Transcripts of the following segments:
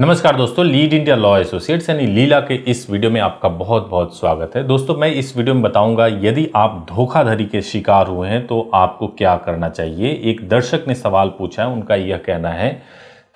नमस्कार दोस्तों lead India law associates यानी लीला के इस वीडियो में आपका बहुत बहुत स्वागत है दोस्तों मैं इस वीडियो में बताऊंगा यदि आप धोखाधड़ी के शिकार हुए हैं तो आपको क्या करना चाहिए एक दर्शक ने सवाल पूछा है उनका यह कहना है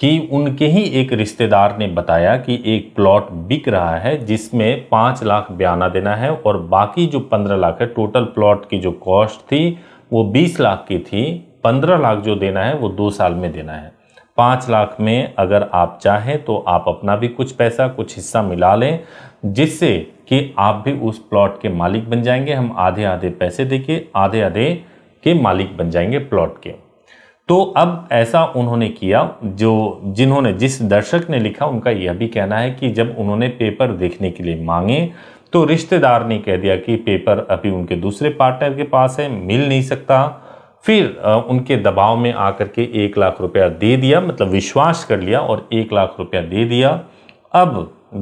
कि उनके ही एक रिश्तेदार ने बताया कि एक प्लॉट बिक रहा है जिसमें पाँच लाख बयाना देना है और बाकी जो पंद्रह लाख है टोटल प्लॉट की जो कॉस्ट थी वो बीस लाख की थी पंद्रह लाख जो देना है वो दो साल में देना है पाँच लाख में अगर आप चाहें तो आप अपना भी कुछ पैसा कुछ हिस्सा मिला लें जिससे कि आप भी उस प्लॉट के मालिक बन जाएंगे हम आधे आधे पैसे दे के आधे आधे के मालिक बन जाएंगे प्लॉट के तो अब ऐसा उन्होंने किया जो जिन्होंने जिस दर्शक ने लिखा उनका यह भी कहना है कि जब उन्होंने पेपर देखने के लिए मांगे तो रिश्तेदार ने कह दिया कि पेपर अभी उनके दूसरे पार्टनर के पास है मिल नहीं सकता फिर उनके दबाव में आकर के एक लाख रुपया दे दिया मतलब विश्वास कर लिया और एक लाख रुपया दे दिया अब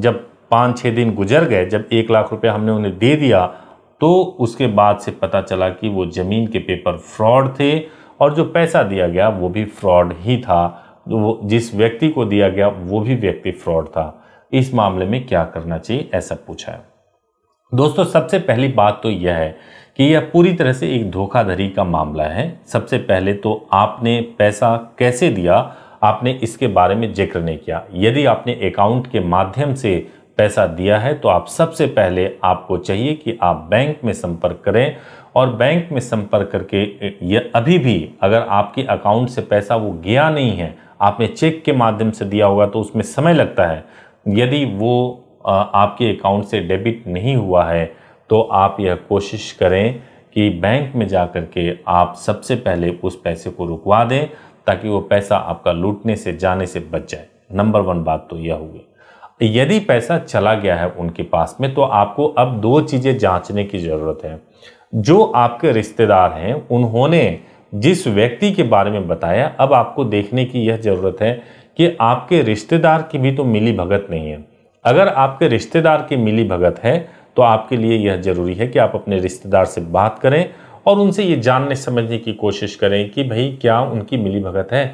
जब पाँच छः दिन गुजर गए जब एक लाख रुपया हमने उन्हें दे दिया तो उसके बाद से पता चला कि वो ज़मीन के पेपर फ्रॉड थे और जो पैसा दिया गया वो भी फ्रॉड ही था वो जिस व्यक्ति को दिया गया वो भी व्यक्ति फ्रॉड था इस मामले में क्या करना चाहिए ऐसा पूछा है दोस्तों सबसे पहली बात तो यह है कि यह पूरी तरह से एक धोखाधड़ी का मामला है सबसे पहले तो आपने पैसा कैसे दिया आपने इसके बारे में जिक्र नहीं किया यदि आपने अकाउंट के माध्यम से पैसा दिया है तो आप सबसे पहले आपको चाहिए कि आप बैंक में संपर्क करें और बैंक में संपर्क करके ये अभी भी अगर आपके अकाउंट से पैसा वो गया नहीं है आपने चेक के माध्यम से दिया होगा तो उसमें समय लगता है यदि वो आपके अकाउंट से डेबिट नहीं हुआ है तो आप यह कोशिश करें कि बैंक में जा कर के आप सबसे पहले उस पैसे को रुकवा दें ताकि वो पैसा आपका लूटने से जाने से बच जाए नंबर वन बात तो यह हुई यदि पैसा चला गया है उनके पास में तो आपको अब दो चीज़ें जांचने की ज़रूरत है जो आपके रिश्तेदार हैं उन्होंने जिस व्यक्ति के बारे में बताया अब आपको देखने की यह ज़रूरत है कि आपके रिश्तेदार की भी तो मिली भगत नहीं है अगर आपके रिश्तेदार की मिली भगत है तो आपके लिए यह जरूरी है कि आप अपने रिश्तेदार से बात करें और उनसे ये जानने समझने की कोशिश करें कि भाई क्या उनकी मिली भगत है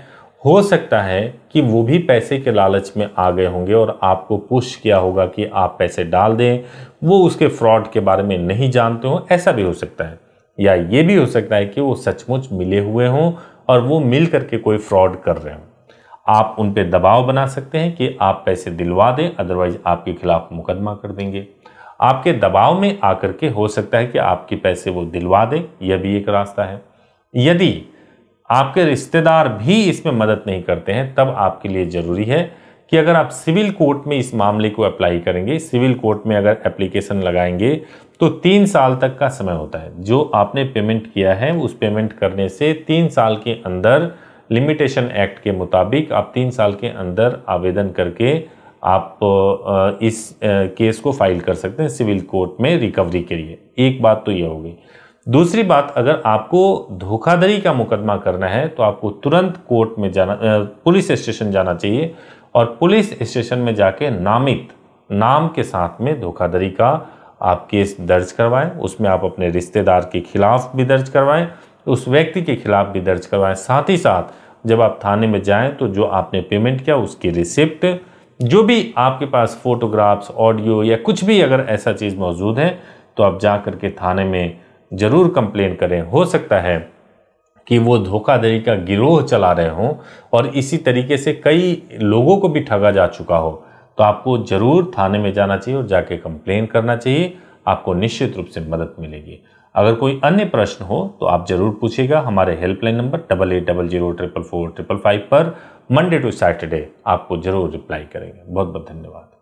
हो सकता है कि वो भी पैसे के लालच में आ गए होंगे और आपको पुश किया होगा कि आप पैसे डाल दें वो उसके फ्रॉड के बारे में नहीं जानते हों ऐसा भी हो सकता है या ये भी हो सकता है कि वो सचमुच मिले हुए हों और वो मिल करके कोई फ्रॉड कर रहे हों आप उन पर दबाव बना सकते हैं कि आप पैसे दिलवा दें अदरवाइज आपके खिलाफ मुकदमा कर देंगे आपके दबाव में आकर के हो सकता है कि आपके पैसे वो दिलवा दें यह भी एक रास्ता है यदि आपके रिश्तेदार भी इसमें मदद नहीं करते हैं तब आपके लिए ज़रूरी है कि अगर आप सिविल कोर्ट में इस मामले को अप्लाई करेंगे सिविल कोर्ट में अगर एप्लीकेशन लगाएंगे तो तीन साल तक का समय होता है जो आपने पेमेंट किया है उस पेमेंट करने से तीन साल के अंदर लिमिटेशन एक्ट के मुताबिक आप तीन साल के अंदर आवेदन करके आप इस केस को फाइल कर सकते हैं सिविल कोर्ट में रिकवरी के लिए एक बात तो ये हो गई दूसरी बात अगर आपको धोखाधड़ी का मुकदमा करना है तो आपको तुरंत कोर्ट में जाना पुलिस स्टेशन जाना चाहिए और पुलिस स्टेशन में जाके नामित नाम के साथ में धोखाधड़ी का आप केस दर्ज करवाएं उसमें आप अपने रिश्तेदार के खिलाफ भी दर्ज करवाएं तो उस व्यक्ति के खिलाफ भी दर्ज करवाएं साथ ही साथ जब आप थाने में जाएं तो जो आपने पेमेंट किया उसकी रिसिप्ट जो भी आपके पास फोटोग्राफ्स ऑडियो या कुछ भी अगर ऐसा चीज़ मौजूद है तो आप जा कर के थाने में ज़रूर कंप्लेन करें हो सकता है कि वो धोखाधड़ी का गिरोह चला रहे हों और इसी तरीके से कई लोगों को भी ठगा जा चुका हो तो आपको ज़रूर थाने में जाना चाहिए और जाके कंप्लेन करना चाहिए आपको निश्चित रूप से मदद मिलेगी अगर कोई अन्य प्रश्न हो तो आप जरूर पूछिएगा हमारे helpline number double eight double zero triple four triple five पर मंडे टू सैटरडे आपको जरूर रिप्लाई करेंगे बहुत बहुत धन्यवाद